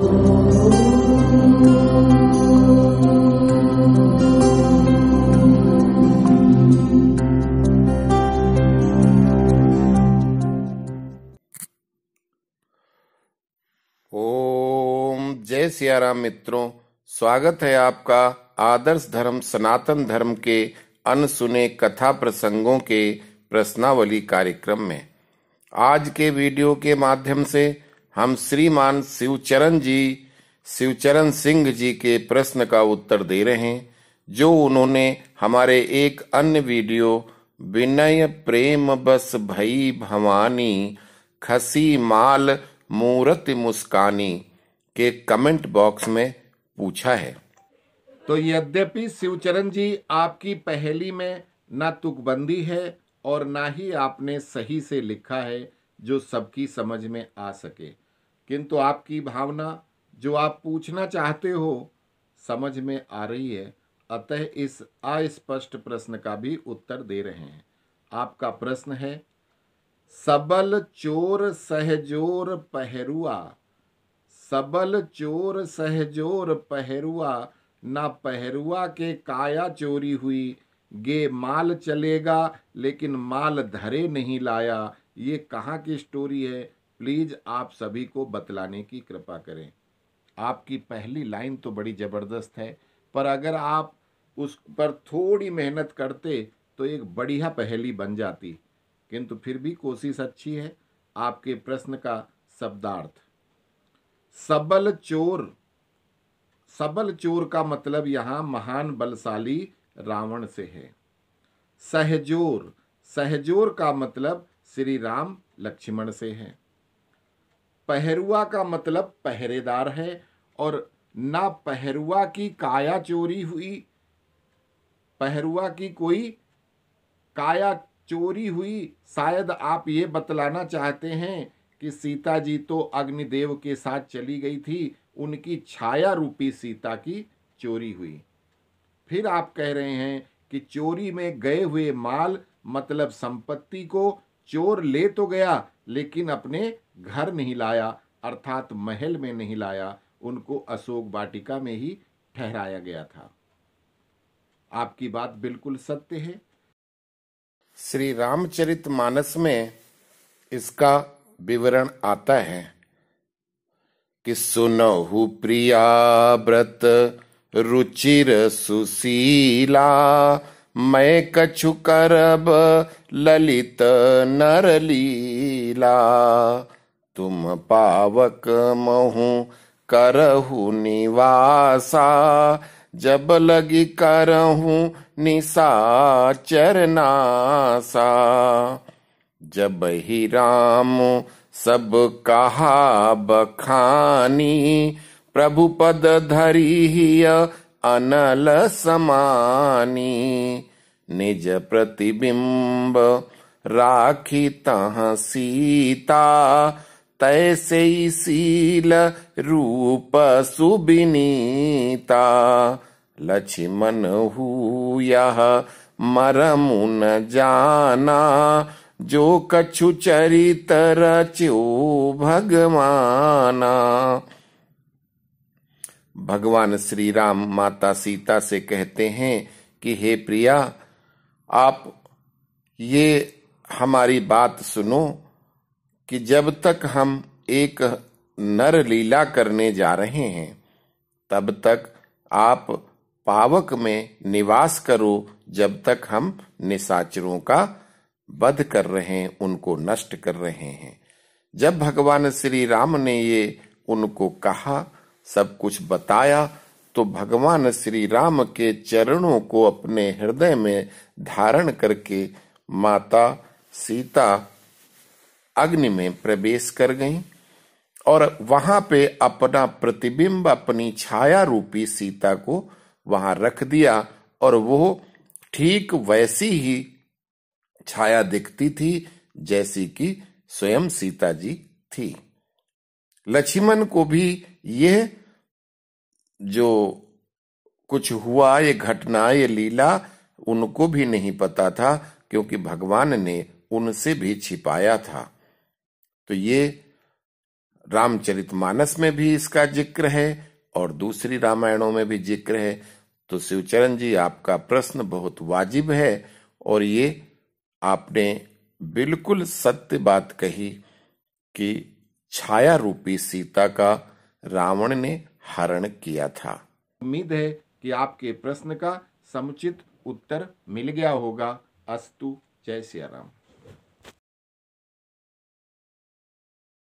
जय सियाराम मित्रों स्वागत है आपका आदर्श धर्म सनातन धर्म के अनसुने कथा प्रसंगों के प्रश्नावली कार्यक्रम में आज के वीडियो के माध्यम से हम श्रीमान शिवचरण जी शिवचरण सिंह जी के प्रश्न का उत्तर दे रहे हैं जो उन्होंने हमारे एक अन्य वीडियो विनय प्रेम बस भई भवानी खसी माल मूरत मुस्कानी के कमेंट बॉक्स में पूछा है तो यद्यपि शिवचरण जी आपकी पहली में ना तुकबंदी है और ना ही आपने सही से लिखा है जो सबकी समझ में आ सके किंतु आपकी भावना जो आप पूछना चाहते हो समझ में आ रही है अतः इस अस्पष्ट प्रश्न का भी उत्तर दे रहे हैं आपका प्रश्न है सबल चोर सहजोर पहरुआ सबल चोर सहजोर पहरुआ ना पहरुआ के काया चोरी हुई गे माल चलेगा लेकिन माल धरे नहीं लाया ये कहाँ की स्टोरी है प्लीज़ आप सभी को बतलाने की कृपा करें आपकी पहली लाइन तो बड़ी ज़बरदस्त है पर अगर आप उस पर थोड़ी मेहनत करते तो एक बढ़िया पहली बन जाती किंतु फिर भी कोशिश अच्छी है आपके प्रश्न का शब्दार्थ सबल चोर सबल चोर का मतलब यहाँ महान बलशाली रावण से है सहजोर सहजोर का मतलब श्री राम लक्ष्मण से है पहरुआ का मतलब पहरेदार है और ना पहरुआ की काया चोरी हुई पहरुआ की कोई काया चोरी हुई शायद आप ये बतलाना चाहते हैं कि सीता जी तो अग्निदेव के साथ चली गई थी उनकी छाया रूपी सीता की चोरी हुई फिर आप कह रहे हैं कि चोरी में गए हुए माल मतलब संपत्ति को चोर ले तो गया लेकिन अपने घर नहीं लाया अर्थात महल में नहीं लाया उनको अशोक वाटिका में ही ठहराया गया था आपकी बात बिल्कुल सत्य है श्री रामचरित मानस में इसका विवरण आता है कि सुनहु प्रिया व्रत रुचिर सुशीला मैं कछु करब ललित नर लीला तुम पावक महु करहु निवासा जब लगी करहु निसाचर चरनासा जब ही राम सब कहा बखानी प्रभु पद धरी अनल समानी निज प्रतिबिंब राखी तह सीता तैसे सील रूप सुबिनीता लक्ष्मण हूय मरमु न जाना जो कछु चरित रचो भगवाना भगवान श्री राम माता सीता से कहते हैं कि हे प्रिया आप ये हमारी बात सुनो कि जब तक हम एक नर लीला करने जा रहे हैं तब तक आप पावक में निवास करो जब तक हम निशाचरों का वध कर रहे हैं उनको नष्ट कर रहे हैं जब भगवान श्री राम ने ये उनको कहा सब कुछ बताया तो भगवान श्री राम के चरणों को अपने हृदय में धारण करके माता सीता अग्नि में प्रवेश कर गईं और वहां पे अपना प्रतिबिंब अपनी छाया रूपी सीता को वहां रख दिया और वो ठीक वैसी ही छाया दिखती थी जैसी कि स्वयं सीता जी थी लक्ष्मण को भी यह जो कुछ हुआ ये घटना ये लीला उनको भी नहीं पता था क्योंकि भगवान ने उनसे भी छिपाया था तो ये रामचरितमानस में भी इसका जिक्र है और दूसरी रामायणों में भी जिक्र है तो शिवचरण जी आपका प्रश्न बहुत वाजिब है और ये आपने बिल्कुल सत्य बात कही कि छाया रूपी सीता का रावण ने हरण किया था उम्मीद है कि आपके प्रश्न का समुचित उत्तर मिल गया होगा अस्तु जय सियाराम राम